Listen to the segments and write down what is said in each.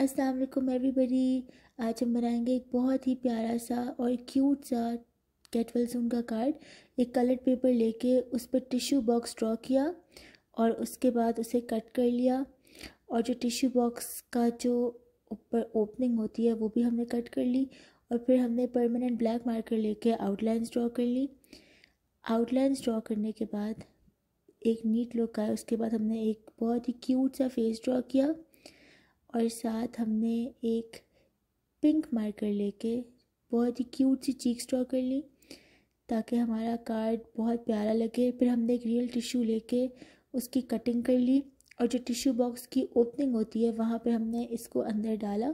अस्सलाम वालेकुम एवरीबॉडी आज हम बनाएंगे एक बहुत ही प्यारा सा और क्यूट सा कैटवल्सून का कार्ड एक कलर्ड पेपर लेके उस पर टिश्यू बॉक्स ड्रॉ किया और उसके बाद उसे कट कर लिया और जो टिश्यू बॉक्स का जो ऊपर ओपनिंग होती है वो भी हमने कट कर ली और फिर हमने परमानेंट ब्लैक मार्कर लेके आउटलाइंस ड्रॉ कर ली आउटलाइंस ड्रॉ करने के बाद एक नीट लुक आया उसके बाद हमने एक बहुत ही क्यूट सा फेस ड्रॉ किया और साथ हमने एक पिंक मार्कर लेके बहुत ही क्यूट सी चीक्स ड्रॉ कर ली ताकि हमारा कार्ड बहुत प्यारा लगे फिर हमने एक रियल टिश्यू लेके उसकी कटिंग कर ली और जो टिश्यू बॉक्स की ओपनिंग होती है वहाँ पे हमने इसको अंदर डाला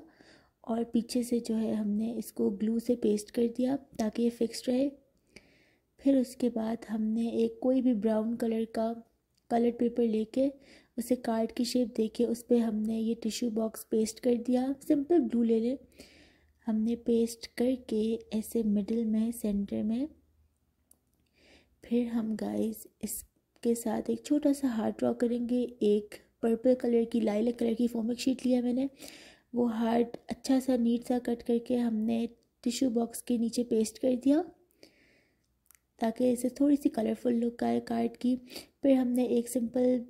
और पीछे से जो है हमने इसको ग्लू से पेस्ट कर दिया ताकि ये फिक्स रहे फिर उसके बाद हमने एक कोई भी ब्राउन कलर का कलर पेपर लेके उसे कार्ड की शेप देके उस पर हमने ये टिश्यू बॉक्स पेस्ट कर दिया सिंपल ब्लू ले लें हमने पेस्ट करके ऐसे मिडिल में सेंटर में फिर हम गाइस इसके साथ एक छोटा सा हार्ट ड्रॉ करेंगे एक पर्पल कलर की लाइल कलर की फोमिक शीट लिया मैंने वो हार्ट अच्छा सा नीट सा कट करके हमने टिश्यू बॉक्स के नीचे पेस्ट कर दिया ताकि इसे थोड़ी सी कलरफुल लुक आए कार्ड की फिर हमने एक सिंपल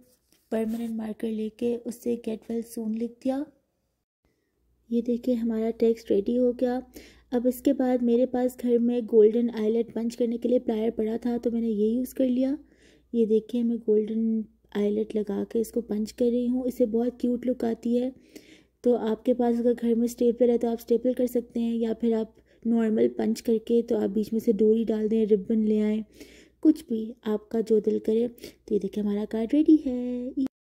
परमानेंट मार्कर लेके उससे गेट वेल सून लिख दिया ये देखिए हमारा टेक्स्ट रेडी हो गया अब इसके बाद मेरे पास घर में गोल्डन आईलेट पंच करने के लिए प्लायर पड़ा था तो मैंने ये यूज़ कर लिया ये देखिए मैं गोल्डन आईलेट लगा के इसको पंच कर रही हूँ इसे बहुत क्यूट लुक आती है तो आपके पास अगर घर में स्टेपलर है तो आप स्टेपल कर सकते हैं या फिर आप नॉर्मल पंच करके तो आप बीच में से डोरी डाल दें रिबन ले आएँ कुछ भी आपका जो दिल करे तो ये देखिए हमारा कार्ड रेडी है